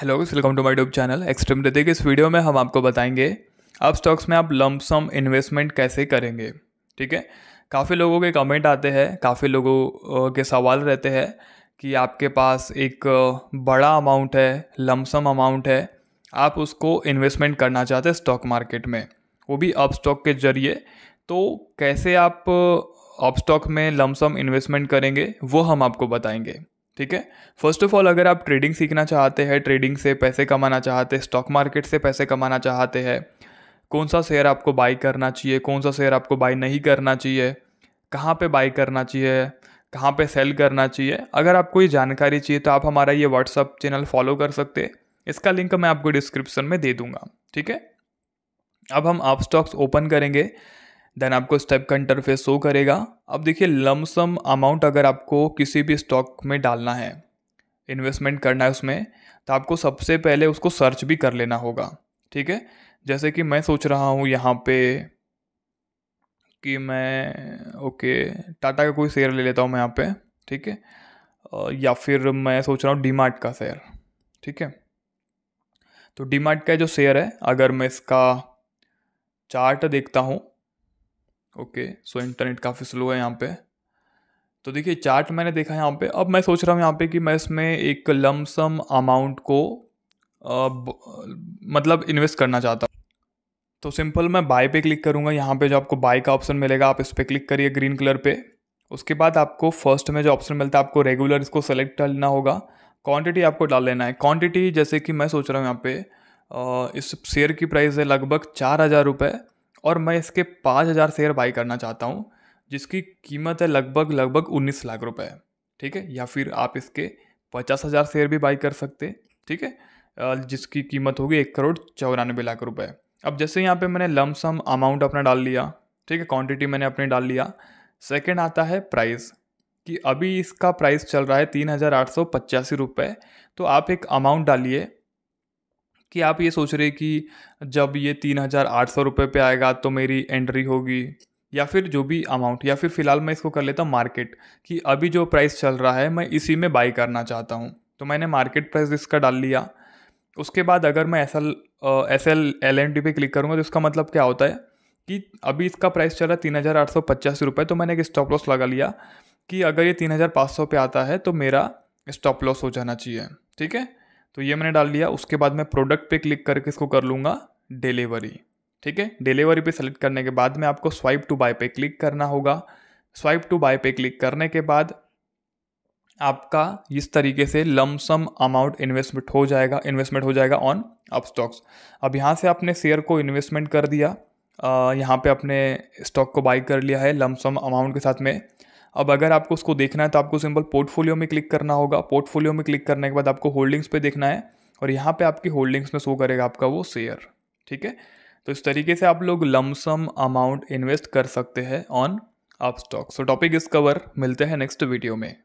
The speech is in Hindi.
hello welcome to my tube channel extreme Hrithik इस वीडियो में हम आपको बताएंगे अब स्टॉक्स में आप लमसम इन्वेस्टमेंट कैसे करेंगे ठीक है काफ़ी लोगों के कमेंट आते हैं काफ़ी लोगों के सवाल रहते हैं कि आपके पास एक बड़ा अमाउंट है लमसम अमाउंट है आप उसको इन्वेस्टमेंट करना चाहते हैं स्टॉक मार्केट में वो भी अप स्टॉक के जरिए तो कैसे आप अप स्टॉक में लमसम इन्वेस्टमेंट करेंगे वो हम आपको बताएंगे ठीक है फर्स्ट ऑफ ऑल अगर आप ट्रेडिंग सीखना चाहते हैं ट्रेडिंग से पैसे कमाना चाहते हैं स्टॉक मार्केट से पैसे कमाना चाहते हैं कौन सा शेयर आपको बाई करना चाहिए कौन सा शेयर आपको बाई नहीं करना चाहिए कहाँ पे बाई करना चाहिए कहाँ पे सेल करना चाहिए अगर आपको ये जानकारी चाहिए तो आप हमारा ये व्हाट्सअप चैनल फॉलो कर सकते हैं इसका लिंक मैं आपको डिस्क्रिप्शन में दे दूंगा ठीक है अब हम आप स्टॉक्स ओपन करेंगे देन आपको स्टेप का इंटरफेस शो करेगा अब देखिए लमसम अमाउंट अगर आपको किसी भी स्टॉक में डालना है इन्वेस्टमेंट करना है उसमें तो आपको सबसे पहले उसको सर्च भी कर लेना होगा ठीक है जैसे कि मैं सोच रहा हूँ यहाँ पे कि मैं ओके टाटा का कोई शेयर ले लेता हूँ मैं यहाँ पे ठीक है या फिर मैं सोच रहा हूँ डीमार्ट का शेयर ठीक है तो डीमार्ट का जो शेयर है अगर मैं इसका चार्ट देखता हूँ ओके सो इंटरनेट काफ़ी स्लो है यहाँ पे तो देखिए चार्ट मैंने देखा यहाँ पे अब मैं सोच रहा हूँ यहाँ पे कि मैं इसमें एक लमसम अमाउंट को आ, मतलब इन्वेस्ट करना चाहता हूँ तो सिंपल मैं बाय पे क्लिक करूँगा यहाँ पे जो आपको बाय का ऑप्शन मिलेगा आप इस पर क्लिक करिए ग्रीन कलर पे उसके बाद आपको फर्स्ट में जो ऑप्शन मिलता है आपको रेगुलर इसको सेलेक्ट करना होगा क्वांटिटी आपको डाल लेना है क्वांटिटी जैसे कि मैं सोच रहा हूँ यहाँ पे इस शेयर की प्राइस है लगभग चार हज़ार रुपये और मैं इसके पाँच हज़ार शेयर बाई करना चाहता हूँ जिसकी कीमत है लगभग लगभग उन्नीस लाख रुपए ठीक है या फिर आप इसके पचास हज़ार शेयर भी बाई कर सकते ठीक है जिसकी कीमत होगी एक करोड़ चौरानबे लाख रुपए अब जैसे यहाँ पे मैंने लमसम अमाउंट अपना डाल लिया ठीक है क्वांटिटी मैंने अपनी डाल लिया सेकेंड आता है प्राइस कि अभी इसका प्राइस चल रहा है तीन हज़ार आठ सौ पचासी रुपये तो आप एक अमाउंट डालिए कि आप ये सोच रहे कि जब ये तीन हज़ार आठ सौ रुपये पर आएगा तो मेरी एंट्री होगी या फिर जो भी अमाउंट या फिर फ़िलहाल मैं इसको कर लेता हूँ मार्केट कि अभी जो प्राइस चल रहा है मैं इसी में बाई करना चाहता हूँ तो मैंने मार्केट प्राइस इसका डाल लिया उसके बाद अगर मैं S L S L L N T पे क्लिक करूँगा तो इसका मतलब क्या होता है कि अभी इसका प्राइस चल रहा है तीन हज़ार आठ सौ पचास रुपये तो मैंने एक स्टॉप लॉस लगा लिया कि अगर ये तीन हज़ार पाँच सौ पे आता है तो मेरा स्टॉप लॉस हो जाना चाहिए ठीक है तो ये मैंने डाल लिया उसके बाद मैं प्रोडक्ट पे क्लिक करके इसको कर लूँगा डिलीवरी ठीक है डिलीवरी पे सेलेक्ट करने के बाद में आपको स्वाइप टू बाय पे क्लिक करना होगा स्वाइप टू बाय पे क्लिक करने के बाद आपका इस तरीके से लमसम अमाउंट इन्वेस्टमेंट हो जाएगा इन्वेस्टमेंट हो जाएगा ऑन अप स्टॉक्स अब यहाँ से आपने शेयर को इन्वेस्टमेंट कर दिया यहाँ पे अपने स्टॉक को बाई कर लिया है लमसम अमाउंट के साथ में अब अगर आपको उसको देखना है तो आपको सिंपल पोर्टफोलियो में क्लिक करना होगा पोर्टफोलियो में क्लिक करने के बाद आपको होल्डिंग्स पे देखना है और यहाँ पे आपकी होल्डिंग्स में शो करेगा आपका वो शेयर ठीक है तो इस तरीके से आप लोग लमसम अमाउंट इन्वेस्ट कर सकते हैं ऑन आप स्टॉक सो टॉपिक इस कवर मिलते हैं नेक्स्ट वीडियो में